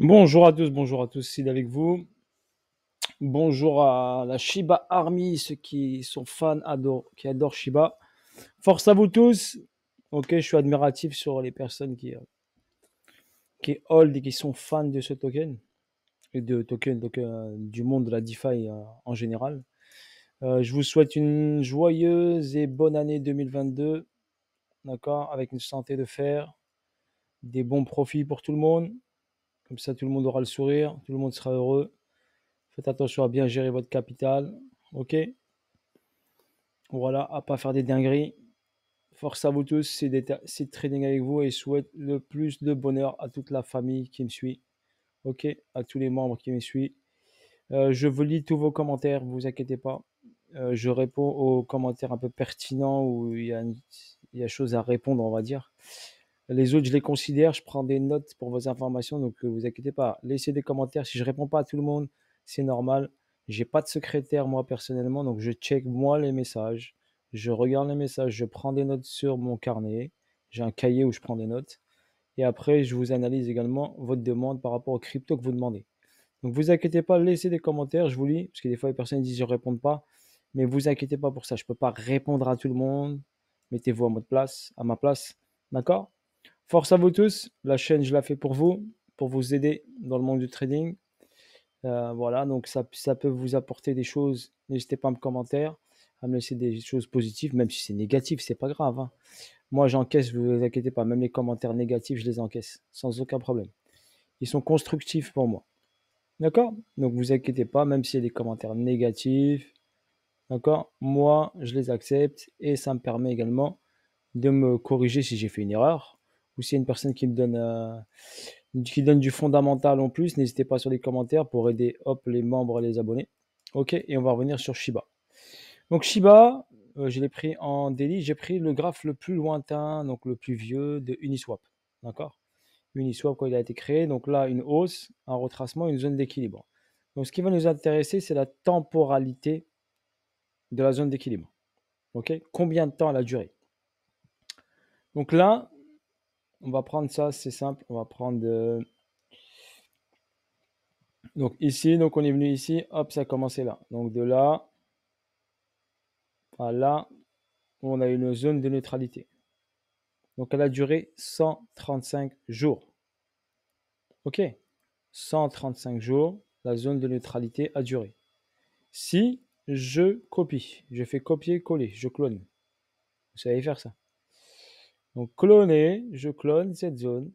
Bonjour à tous, bonjour à tous, c'est avec vous. Bonjour à la Shiba Army, ceux qui sont fans, adorent, qui adorent Shiba. Force à vous tous. Ok, je suis admiratif sur les personnes qui, euh, qui hold et qui sont fans de ce token et de token, euh, du monde de la DeFi euh, en général. je vous souhaite une joyeuse et bonne année 2022, d'accord, avec une santé de fer, des bons profits pour tout le monde. Comme ça, tout le monde aura le sourire, tout le monde sera heureux. Faites attention à bien gérer votre capital. Ok Voilà, à pas faire des dingueries. Force à vous tous, c'est trading avec vous et souhaite le plus de bonheur à toute la famille qui me suit. Ok À tous les membres qui me suivent. Euh, je vous lis tous vos commentaires, Ne vous inquiétez pas. Euh, je réponds aux commentaires un peu pertinents où il y a, il y a chose à répondre, on va dire. Les autres, je les considère. Je prends des notes pour vos informations. Donc, ne euh, vous inquiétez pas. Laissez des commentaires. Si je ne réponds pas à tout le monde, c'est normal. Je n'ai pas de secrétaire, moi, personnellement. Donc, je check, moi, les messages. Je regarde les messages. Je prends des notes sur mon carnet. J'ai un cahier où je prends des notes. Et après, je vous analyse également votre demande par rapport aux crypto que vous demandez. Donc, ne vous inquiétez pas. Laissez des commentaires. Je vous lis. Parce que des fois, les personnes disent, je ne réponds pas. Mais vous inquiétez pas pour ça. Je ne peux pas répondre à tout le monde. Mettez-vous à À ma place. D'accord Force à vous tous. La chaîne, je la fais pour vous, pour vous aider dans le monde du trading. Euh, voilà, donc ça, peut vous apporter des choses. N'hésitez pas à me commentaire, à me laisser des choses positives, même si c'est négatif, c'est pas grave. Hein. Moi, j'encaisse, vous vous inquiétez pas. Même les commentaires négatifs, je les encaisse sans aucun problème. Ils sont constructifs pour moi. D'accord Donc vous inquiétez pas, même s'il y a des commentaires négatifs. D'accord Moi, je les accepte et ça me permet également de me corriger si j'ai fait une erreur ou s'il y a une personne qui me donne, euh, qui donne du fondamental en plus, n'hésitez pas sur les commentaires pour aider hop, les membres les abonnés. Ok, et on va revenir sur Shiba. Donc Shiba, euh, je l'ai pris en délit. j'ai pris le graphe le plus lointain, donc le plus vieux de Uniswap. D'accord Uniswap, quand il a été créé, donc là, une hausse, un retracement, une zone d'équilibre. Donc ce qui va nous intéresser, c'est la temporalité de la zone d'équilibre. Ok Combien de temps elle a duré Donc là, on va prendre ça, c'est simple. On va prendre. Euh, donc ici, donc on est venu ici, hop, ça a commencé là. Donc de là à là, on a une zone de neutralité. Donc elle a duré 135 jours. OK 135 jours, la zone de neutralité a duré. Si je copie, je fais copier-coller, je clone. Vous savez faire ça. Donc cloner, je clone cette zone.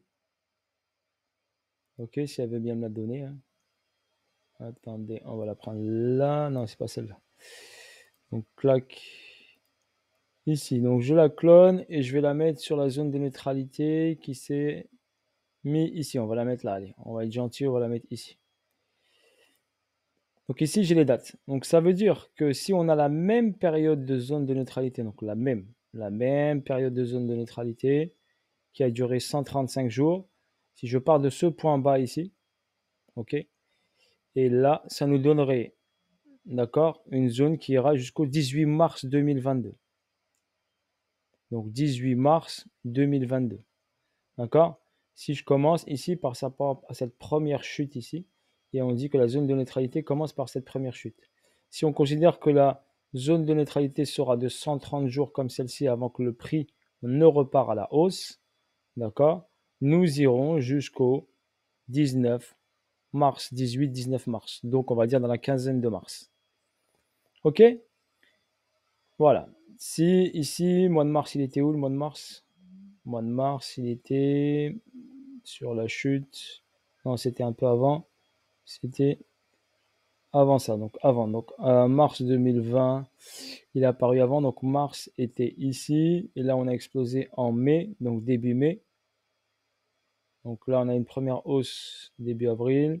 Ok, si elle veut bien me la donner. Hein. Attendez, on va la prendre là. Non, c'est pas celle-là. Donc clac. Ici, donc je la clone et je vais la mettre sur la zone de neutralité qui s'est mis ici. On va la mettre là, allez. On va être gentil, on va la mettre ici. Donc ici, j'ai les dates. Donc ça veut dire que si on a la même période de zone de neutralité, donc la même, la même période de zone de neutralité qui a duré 135 jours. Si je pars de ce point bas ici, ok, et là, ça nous donnerait, d'accord, une zone qui ira jusqu'au 18 mars 2022. Donc 18 mars 2022, d'accord. Si je commence ici par sa, cette première chute ici, et on dit que la zone de neutralité commence par cette première chute. Si on considère que la Zone de neutralité sera de 130 jours comme celle-ci avant que le prix ne repart à la hausse. D'accord Nous irons jusqu'au 19 mars, 18-19 mars. Donc on va dire dans la quinzaine de mars. OK Voilà. Si ici, mois de mars, il était où le mois de mars Mois de mars, il était sur la chute. Non, c'était un peu avant. C'était avant ça, donc avant. Donc euh, mars 2020, il est apparu avant. Donc mars était ici. Et là, on a explosé en mai, donc début mai. Donc là, on a une première hausse début avril,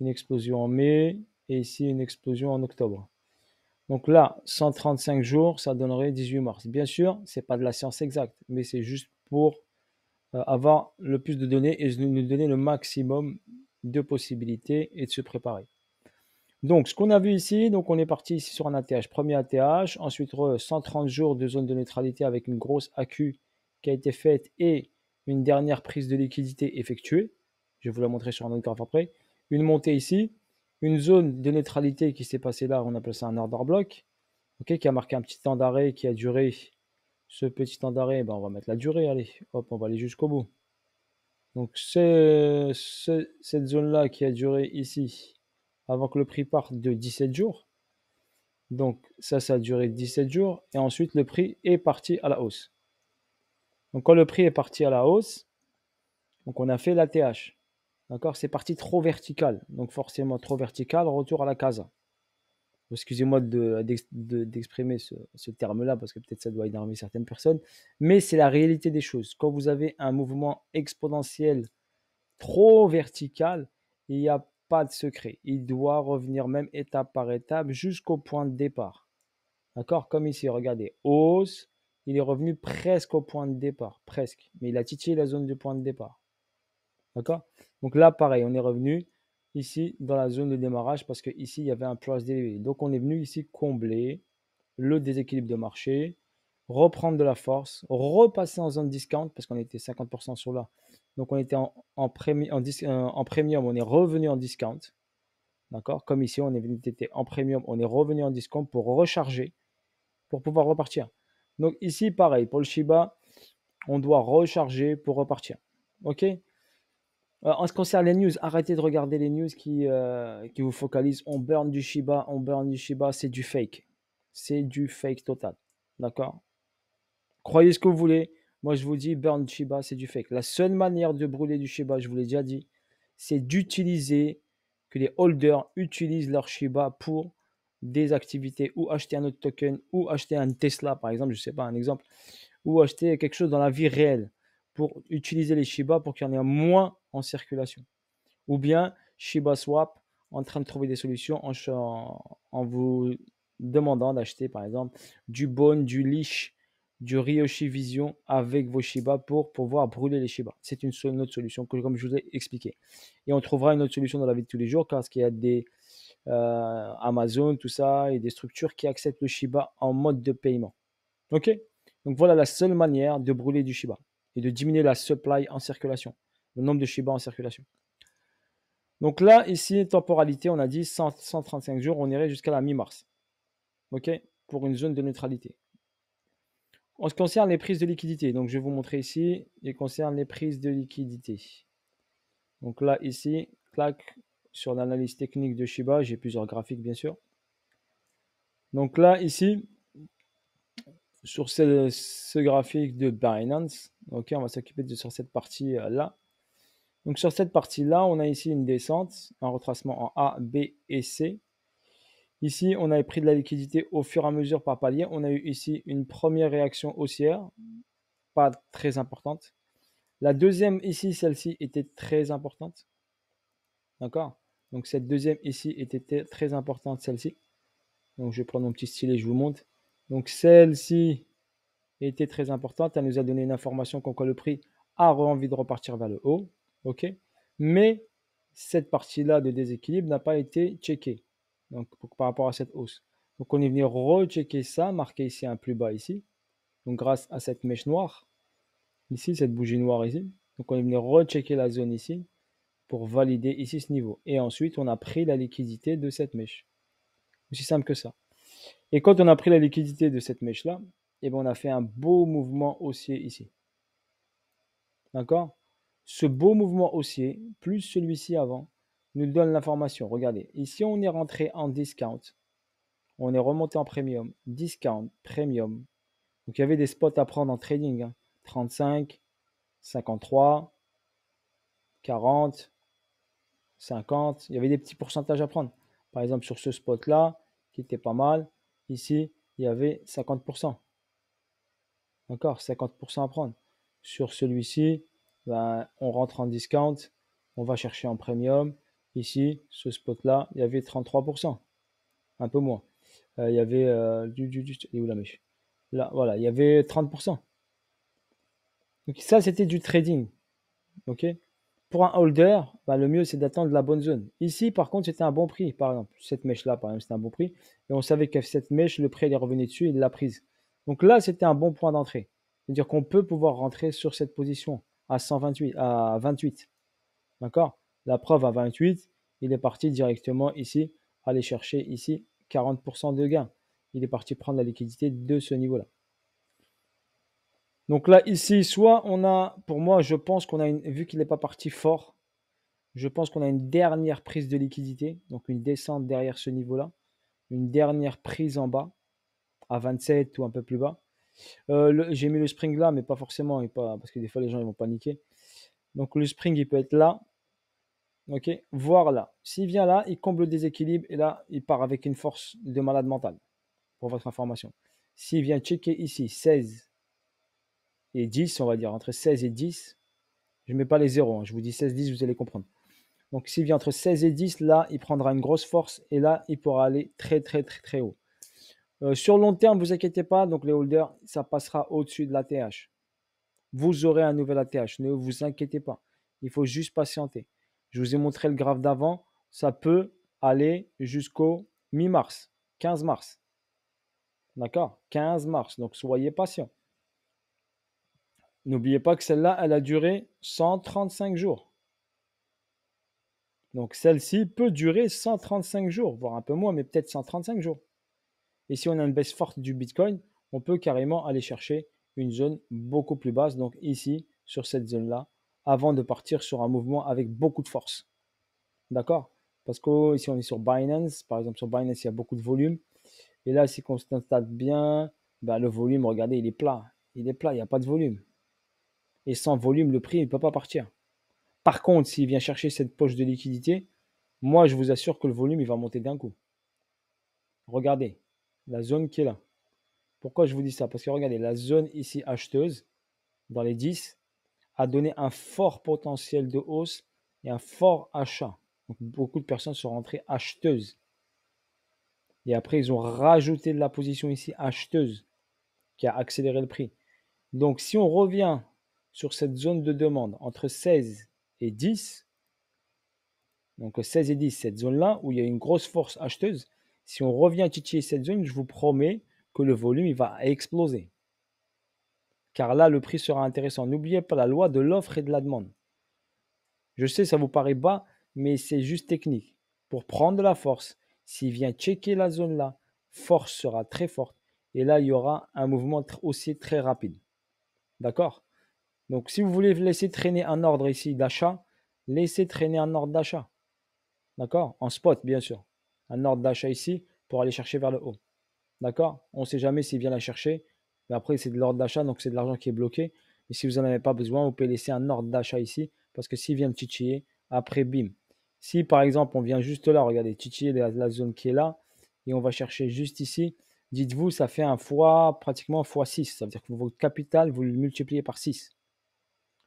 une explosion en mai, et ici une explosion en octobre. Donc là, 135 jours, ça donnerait 18 mars. Bien sûr, ce n'est pas de la science exacte, mais c'est juste pour euh, avoir le plus de données et nous donner le maximum de possibilités et de se préparer. Donc, ce qu'on a vu ici, donc on est parti ici sur un ATH, premier ATH, ensuite 130 jours de zone de neutralité avec une grosse AQ qui a été faite et une dernière prise de liquidité effectuée. Je vais vous la montrer sur un autre graphe après. Une montée ici, une zone de neutralité qui s'est passée là, on appelle ça un order block, OK, qui a marqué un petit temps d'arrêt qui a duré. Ce petit temps d'arrêt, ben, on va mettre la durée, allez, hop, on va aller jusqu'au bout. Donc, c'est cette zone-là qui a duré ici, avant que le prix parte de 17 jours. Donc ça, ça a duré 17 jours. Et ensuite, le prix est parti à la hausse. Donc quand le prix est parti à la hausse, donc on a fait la TH. D'accord C'est parti trop vertical. Donc forcément trop vertical, retour à la casa. Excusez-moi d'exprimer ce, terme-là parce que peut-être ça doit énerver certaines personnes. Mais c'est la réalité des choses. Quand vous avez un mouvement exponentiel trop vertical, il n'y a pas de secret. Il doit revenir même étape par étape jusqu'au point de départ. D'accord Comme ici, regardez, hausse, il est revenu presque au point de départ, presque. Mais il a titillé la zone du point de départ. D'accord Donc là, pareil, on est revenu ici dans la zone de démarrage parce qu'ici, ici il y avait un plus. délevé. Donc on est venu ici combler le déséquilibre de marché, reprendre de la force, repasser en zone discount parce qu'on était 50% sur là. Donc on était euh, en, premium, on est revenu en discount. D'accord Comme ici, on était en premium, on est revenu en discount pour recharger, pour pouvoir repartir. Donc ici, pareil, pour le Shiba, on doit recharger pour repartir. OK euh, en ce qui concerne les news, arrêtez de regarder les news qui, euh, qui vous focalisent. On burn du Shiba, on burn du Shiba, c'est du fake. C'est du fake total. D'accord Croyez ce que vous voulez. Moi, je vous dis, burn Shiba, c'est du fake. La seule manière de brûler du Shiba, je vous l'ai déjà dit, c'est d'utiliser, que les holders utilisent leur Shiba pour des activités ou acheter un autre token ou acheter un Tesla, par exemple, je ne sais pas, un exemple, ou acheter quelque chose dans la vie réelle pour utiliser les Shiba pour qu'il y en ait moins en circulation. Ou bien Shiba Swap en train de trouver des solutions en, en vous demandant d'acheter par exemple du Bone, du Leash, du Ryoshi Vision avec vos Shiba pour pouvoir brûler les Shiba. C'est une, seule autre solution, comme je vous ai expliqué. Et on trouvera une autre solution dans la vie de tous les jours, parce qu'il y a des euh, Amazon, tout ça, et des structures qui acceptent le Shiba en mode de paiement. OK Donc voilà la seule manière de brûler du Shiba et de diminuer la supply en circulation, le nombre de Shiba en circulation. Donc là, ici, temporalité, on a dit 135 jours, on irait jusqu'à la mi-mars. OK Pour une zone de neutralité. En ce qui concerne les prises de liquidité, donc je vais vous montrer ici, il concerne les prises de liquidité. Donc là, ici, clac, sur l'analyse technique de Shiba, j'ai plusieurs graphiques bien sûr. Donc là, ici, sur ce, graphique de Binance, ok, on va s'occuper de sur cette partie-là. donc sur cette partie-là, on a ici une descente, un retracement en A, B et C. Ici, on avait pris de la liquidité au fur et à mesure par palier. On a eu ici une première réaction haussière, pas très importante. La deuxième ici, celle-ci était très importante. D'accord Donc cette deuxième ici était très importante, celle-ci. Donc je vais prendre mon petit stylet, je vous montre. Donc celle-ci était très importante. Elle nous a donné une information qu'on le prix a envie de repartir vers le haut. OK Mais cette partie-là de déséquilibre n'a pas été checkée donc par rapport à cette hausse. Donc on est venu rechecker ça, marquer ici un plus bas ici. Donc grâce à cette mèche noire, ici, cette bougie noire ici. Donc on est venu rechecker la zone ici pour valider ici ce niveau. Et ensuite, on a pris la liquidité de cette mèche. Aussi simple que ça. Et quand on a pris la liquidité de cette mèche-là, et eh ben on a fait un beau mouvement haussier ici. D'accord Ce beau mouvement haussier, plus celui-ci avant, nous donne l'information. Regardez, ici on est rentré en discount. On est remonté en premium. Discount, premium. Donc il y avait des spots à prendre en trading. 35, 53, 40, 50. Il y avait des petits pourcentages à prendre. Par exemple, sur ce spot-là, qui était pas mal, ici, il y avait 50%. Encore 50% à prendre. Sur celui-ci, ben, on rentre en discount, on va chercher en premium, Ici, ce spot-là, il y avait 33%, un peu moins. Euh, il y avait euh, du, du, du, et la mèche Là, voilà, il y avait 30%. Donc ça, c'était du trading. ok Pour un holder, bah, le mieux, c'est d'attendre la bonne zone. Ici, par contre, c'était un bon prix, par exemple. Cette mèche-là, par exemple, c'était un bon prix. Et on savait que cette mèche, le prix, il est revenu dessus, il l'a prise. Donc là, c'était un bon point d'entrée. C'est-à-dire qu'on peut pouvoir rentrer sur cette position à 128, à 28. D'accord la preuve à 28, il est parti directement ici, aller chercher ici 40% de gain. Il est parti prendre la liquidité de ce niveau-là. Donc là, ici, soit on a, pour moi, je pense qu'on a une, vu qu'il n'est pas parti fort, je pense qu'on a une dernière prise de liquidité, donc une descente derrière ce niveau-là, une dernière prise en bas, à 27 ou un peu plus bas. Euh, j'ai mis le spring là, mais pas forcément, pas, parce que des fois les gens vont paniquer. Donc le spring, il peut être là, Ok, voir là. S'il vient là, il comble le déséquilibre et là, il part avec une force de malade mental. Pour votre information. S'il vient checker ici, 16 et 10, on va dire, entre 16 et 10, je ne mets pas les zéros, hein. je vous dis 16, 10, vous allez comprendre. Donc s'il vient entre 16 et 10, là, il prendra une grosse force et là, il pourra aller très, très, très, très haut. Euh, sur long terme, ne vous inquiétez pas, donc les holders, ça passera au-dessus de l'ATH. Vous aurez un nouvel ATH, ne vous inquiétez pas. Il faut juste patienter. Je vous ai montré le graphe d'avant. Ça peut aller jusqu'au mi-mars, 15 mars. D'accord 15 mars. Donc soyez patient. N'oubliez pas que celle-là, elle a duré 135 jours. Donc celle-ci peut durer 135 jours, voire un peu moins, mais peut-être 135 jours. Et si on a une baisse forte du Bitcoin, on peut carrément aller chercher une zone beaucoup plus basse. Donc ici, sur cette zone-là, avant de partir sur un mouvement avec beaucoup de force. D'accord Parce que ici on est sur Binance, par exemple sur Binance il y a beaucoup de volume. Et là, si on s'installe bien, bah, le volume, regardez, il est plat. Il est plat, il n'y a pas de volume. Et sans volume, le prix ne peut pas partir. Par contre, s'il vient chercher cette poche de liquidité, moi je vous assure que le volume il va monter d'un coup. Regardez la zone qui est là. Pourquoi je vous dis ça Parce que regardez, la zone ici acheteuse, dans les 10, a donné un fort potentiel de hausse et un fort achat. Donc, beaucoup de personnes sont rentrées acheteuses. Et après, ils ont rajouté de la position ici acheteuse qui a accéléré le prix. Donc, si on revient sur cette zone de demande entre 16 et 10, donc 16 et 10, cette zone-là où il y a une grosse force acheteuse, si on revient titiller cette zone, je vous promets que le volume il va exploser car là, le prix sera intéressant. N'oubliez pas la loi de l'offre et de la demande. Je sais, ça vous paraît bas, mais c'est juste technique. Pour prendre de la force, s'il vient checker la zone là, force sera très forte. Et là, il y aura un mouvement aussi très rapide. D'accord Donc, si vous voulez laisser traîner un ordre ici d'achat, laissez traîner un ordre d'achat. D'accord En spot, bien sûr. Un ordre d'achat ici pour aller chercher vers le haut. D'accord On ne sait jamais s'il vient la chercher. Mais après, c'est de l'ordre d'achat, donc c'est de l'argent qui est bloqué. Et si vous n'en avez pas besoin, vous pouvez laisser un ordre d'achat ici, parce que s'il vient de titiller, après, bim. Si par exemple, on vient juste là, regardez, titiller la, la zone qui est là, et on va chercher juste ici, dites-vous, ça fait un fois, pratiquement fois 6. Ça veut dire que votre capital, vous le multipliez par 6.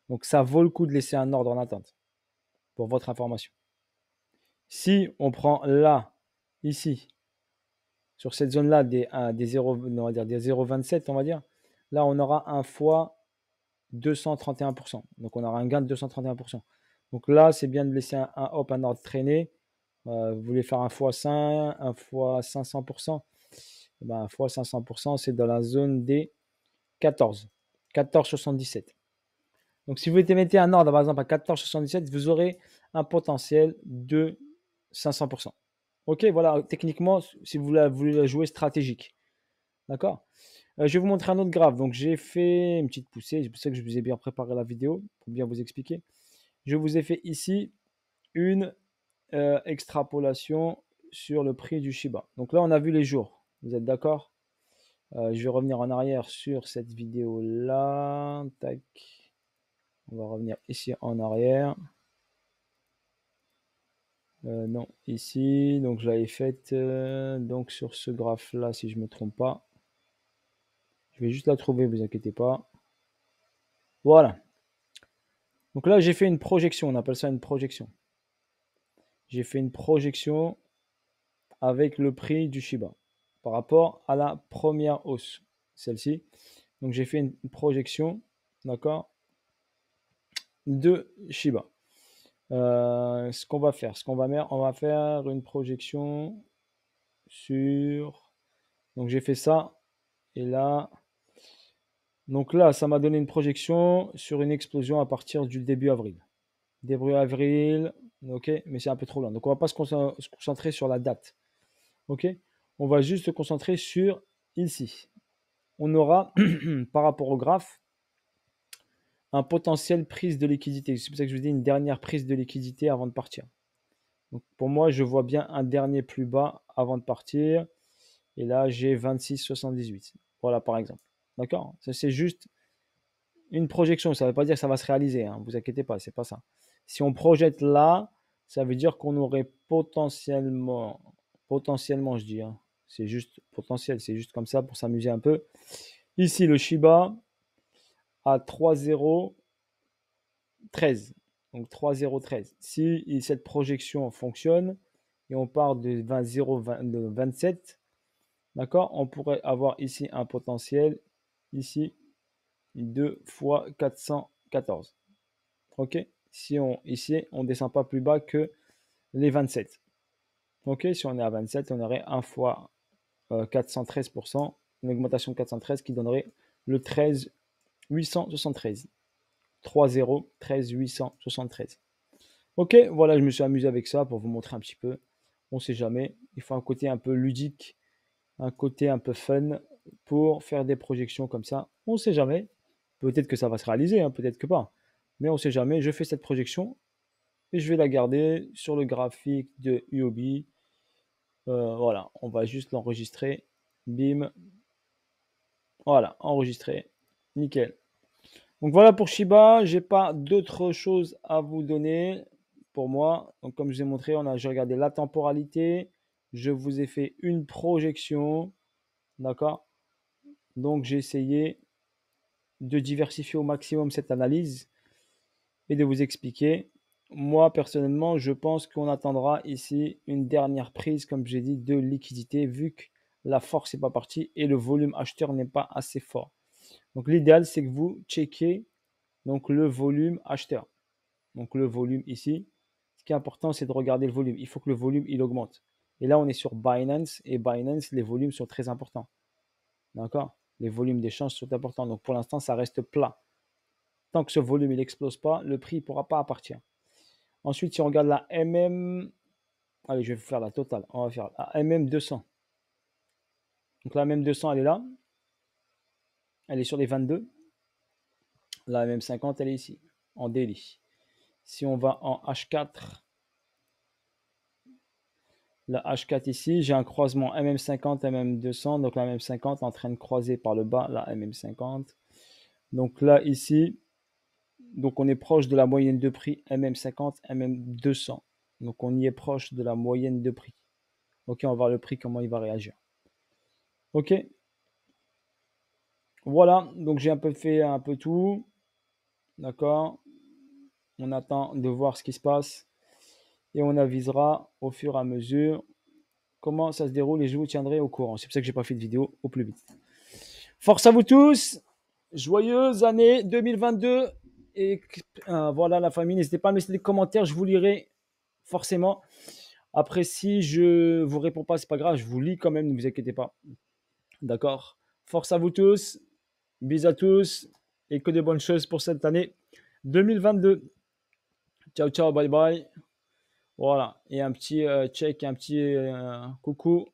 Donc ça vaut le coup de laisser un ordre en attente, pour votre information. Si on prend là, ici, sur cette zone-là, des, 0,27, on, va dire, là, on aura un fois 231%. Donc, on aura un gain de 231%. Donc là, c'est bien de laisser un, hop, ordre traîner. Euh, vous voulez faire un fois 5 un fois 500 eh Ben, un x500%, c'est dans la zone des 14. 14,77. Donc, si vous mettez un ordre, par exemple, à 14,77, vous aurez un potentiel de 500%. Ok, voilà, techniquement, si vous voulez la jouer stratégique. D'accord euh, Je vais vous montrer un autre graphe. Donc, j'ai fait une petite poussée. Je pour ça que je vous ai bien préparé la vidéo pour bien vous expliquer. Je vous ai fait ici une euh, extrapolation sur le prix du Shiba. Donc là, on a vu les jours. Vous êtes d'accord euh, Je vais revenir en arrière sur cette vidéo-là. Tac. On va revenir ici en arrière. Euh, non, ici, donc je l'avais faite euh, donc sur ce graphe-là, si je me trompe pas. Je vais juste la trouver, vous inquiétez pas. Voilà. Donc là, j'ai fait une projection, on appelle ça une projection. J'ai fait une projection avec le prix du Shiba par rapport à la première hausse, celle-ci. Donc j'ai fait une projection, d'accord, de Shiba. Euh, ce qu'on va faire, ce qu'on va mettre, on va faire une projection sur. Donc j'ai fait ça et là. Donc là, ça m'a donné une projection sur une explosion à partir du début avril. Début avril, ok, mais c'est un peu trop loin. Donc on va pas se concentrer sur la date, ok. On va juste se concentrer sur ici. On aura par rapport au graphe un potentiel prise de liquidité. C'est pour ça que je vous dis une dernière prise de liquidité avant de partir. pour moi, je vois bien un dernier plus bas avant de partir. Et là, j'ai 26,78. Voilà, par exemple. D'accord C'est juste une projection. Ça ne veut pas dire que ça va se réaliser. Ne hein. vous inquiétez pas, c'est pas ça. Si on projette là, ça veut dire qu'on aurait potentiellement, potentiellement, je dis, hein, c'est juste potentiel, c'est juste comme ça pour s'amuser un peu. Ici, le Shiba, à 3,013. Donc 3,013. Si cette projection fonctionne et on part de 20, 0, 27, d'accord, on pourrait avoir ici un potentiel ici 2 fois 414. Ok Si on ici, on descend pas plus bas que les 27. Ok Si on est à 27, on aurait 1 fois 413%, euh, une augmentation 413 qui donnerait le 13 873. 3 13, 873. Ok, voilà, je me suis amusé avec ça pour vous montrer un petit peu. On sait jamais. Il faut un côté un peu ludique, un côté un peu fun pour faire des projections comme ça. On sait jamais. Peut-être que ça va se réaliser, hein, peut-être que pas. Mais on sait jamais. Je fais cette projection et je vais la garder sur le graphique de UOB. Euh, voilà, on va juste l'enregistrer. Bim. Voilà, enregistrer. Nickel. Donc voilà pour Shiba. J'ai pas d'autre chose à vous donner pour moi. Donc comme je vous ai montré, on a, j'ai regardé la temporalité. Je vous ai fait une projection. D'accord Donc j'ai essayé de diversifier au maximum cette analyse et de vous expliquer. Moi, personnellement, je pense qu'on attendra ici une dernière prise, comme j'ai dit, de liquidité, vu que la force n'est pas partie et le volume acheteur n'est pas assez fort. Donc l'idéal, c'est que vous checkez donc, le volume acheteur. Donc le volume ici. Ce qui est important, c'est de regarder le volume. Il faut que le volume, il augmente. Et là, on est sur Binance. Et Binance, les volumes sont très importants. D'accord Les volumes d'échange sont importants. Donc pour l'instant, ça reste plat. Tant que ce volume, il n'explose pas, le prix ne pourra pas appartir. Ensuite, si on regarde la MM... Allez, je vais vous faire la totale. On va faire la MM200. Donc la MM200, elle est là elle est sur les 22. La MM50, elle est ici, en délit. Si on va en H4, la H4 ici, j'ai un croisement MM50, MM200. Donc la MM50 est en train de croiser par le bas la MM50. Donc là, ici, donc on est proche de la moyenne de prix MM50, MM200. Donc on y est proche de la moyenne de prix. Ok, on va voir le prix, comment il va réagir. Ok, voilà, donc j'ai un peu fait un peu tout. D'accord On attend de voir ce qui se passe. Et on avisera au fur et à mesure comment ça se déroule et je vous tiendrai au courant. C'est pour ça que n'ai pas fait de vidéo au plus vite. Force à vous tous. Joyeuse année 2022. Et euh, voilà la famille. N'hésitez pas à me laisser des commentaires. Je vous lirai forcément. Après, si je vous réponds pas, c'est pas grave. Je vous lis quand même. Ne vous inquiétez pas. D'accord Force à vous tous. Bisous à tous et que de bonnes choses pour cette année 2022. Ciao, ciao, bye bye. Voilà, et un petit euh, check, un petit euh, coucou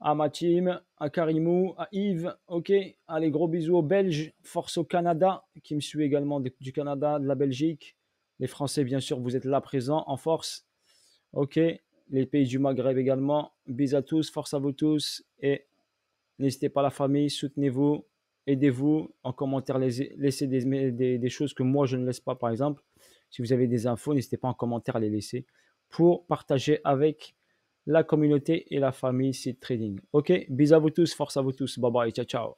à ma team, à Karimou, à Yves. Ok, allez, gros bisous aux Belges, force au Canada, qui me suit également du Canada, de la Belgique. Les Français, bien sûr, vous êtes là présents en force. Ok, les pays du Maghreb également. Bisous à tous, force à vous tous. Et n'hésitez pas la famille, soutenez-vous aidez-vous en commentaire, laissez des, des, choses que moi je ne laisse pas, par exemple. Si vous avez des infos, n'hésitez pas en commentaire à les laisser pour partager avec la communauté et la famille c Trading. Ok, bisous à vous tous, force à vous tous, bye bye, ciao ciao.